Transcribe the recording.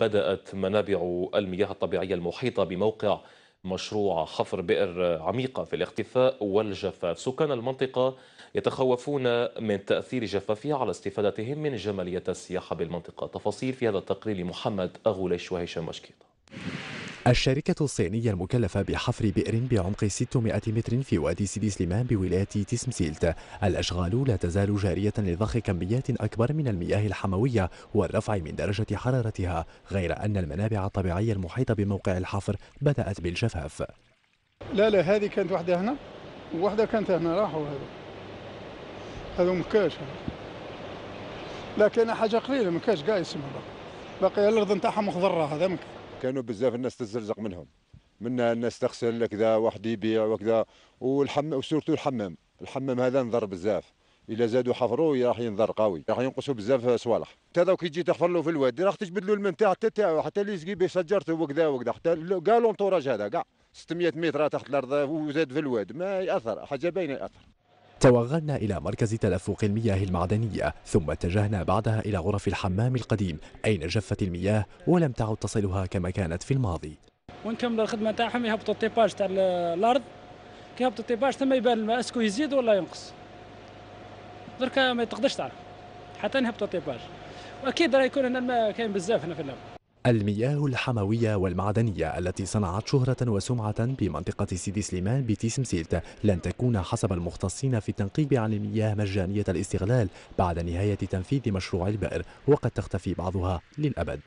بدأت منابع المياه الطبيعية المحيطة بموقع مشروع حفر بئر عميقة في الاختفاء والجفاف سكان المنطقة يتخوفون من تأثير جفافها على استفادتهم من جمالية السياحة بالمنطقة تفاصيل في هذا التقرير لمحمد أغوليش وهشام مشكيطة الشركة الصينية المكلفة بحفر بئر بعمق 600 متر في وادي سيدي سليمان بولاية تسمسيلت الأشغال لا تزال جارية لضخ كميات أكبر من المياه الحموية والرفع من درجة حرارتها غير أن المنابع الطبيعية المحيطة بموقع الحفر بدأت بالجفاف لا لا هذه كانت واحدة هنا وواحدة كانت هنا راحوا هذا هذا مكاش لكن حاجة قليلة مكاش قايس باقي الأرض نتاعها مخضرة هذا مكاش كانوا بزاف الناس تزلزق منهم من الناس تغسل كذا واحد يبيع وكذا والحمام وسورتو الحمام الحمام هذا نضر بزاف الا زادوا حفروا راح ينضر قوي راح ينقصوا بزاف صوالح حتى كي تجي تحفر له في الوادي راح تجبد له الماء تاعو حتى تاعو حتى اللي يسقي به شجرته وكذا وكذا حتى كاع انتوراج هذا كاع 600 متر تحت الارض وزاد في الواد ما ياثر حاجه باينه ياثر توغلنا إلى مركز تدفق المياه المعدنية ثم اتجهنا بعدها إلى غرف الحمام القديم أين جفت المياه ولم تعد تصلها كما كانت في الماضي ونكمل الخدمة تاعهم يهبطوا الطيباج تاع الأرض كي يهبطوا الطيباج تما يبان الماء اسكو يزيد ولا ينقص دركا ما تقدرش تعرف حتى نهبطوا الطيباج وأكيد راه يكون هنا الماء كاين بزاف هنا في الأرض المياه الحموية والمعدنية التي صنعت شهرة وسمعة بمنطقة سيدي سليمان بتسمسيلت لن تكون حسب المختصين في التنقيب عن المياه مجانية الاستغلال بعد نهاية تنفيذ مشروع البئر وقد تختفي بعضها للأبد